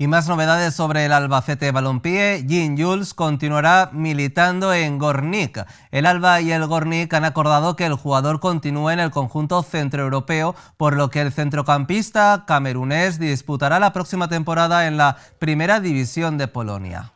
Y más novedades sobre el Albacete Balompié, Jean Jules continuará militando en Gornik. El Alba y el Gornik han acordado que el jugador continúe en el conjunto centroeuropeo, por lo que el centrocampista camerunés disputará la próxima temporada en la Primera División de Polonia.